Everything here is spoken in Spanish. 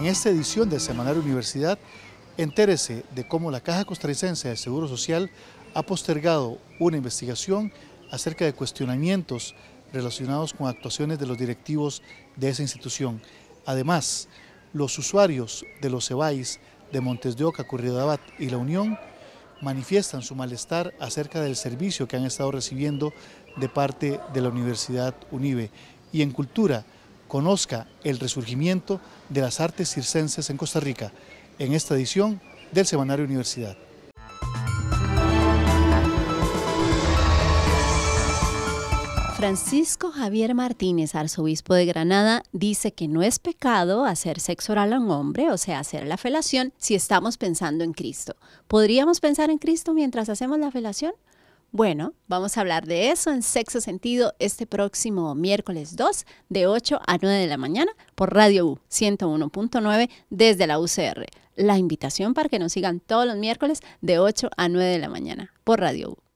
En esta edición del Semanario Universidad, entérese de cómo la Caja Costarricense de Seguro Social ha postergado una investigación acerca de cuestionamientos relacionados con actuaciones de los directivos de esa institución. Además, los usuarios de los CEBAIS de Montes de Oca, Curridabat y La Unión manifiestan su malestar acerca del servicio que han estado recibiendo de parte de la Universidad UNIBE. Y en cultura, conozca el resurgimiento de las artes circenses en Costa Rica en esta edición del Semanario Universidad. Francisco Javier Martínez, arzobispo de Granada, dice que no es pecado hacer sexo oral a un hombre, o sea, hacer la felación, si estamos pensando en Cristo. ¿Podríamos pensar en Cristo mientras hacemos la felación? Bueno, vamos a hablar de eso en sexo sentido este próximo miércoles 2 de 8 a 9 de la mañana por Radio U 101.9 desde la UCR. La invitación para que nos sigan todos los miércoles de 8 a 9 de la mañana por Radio U.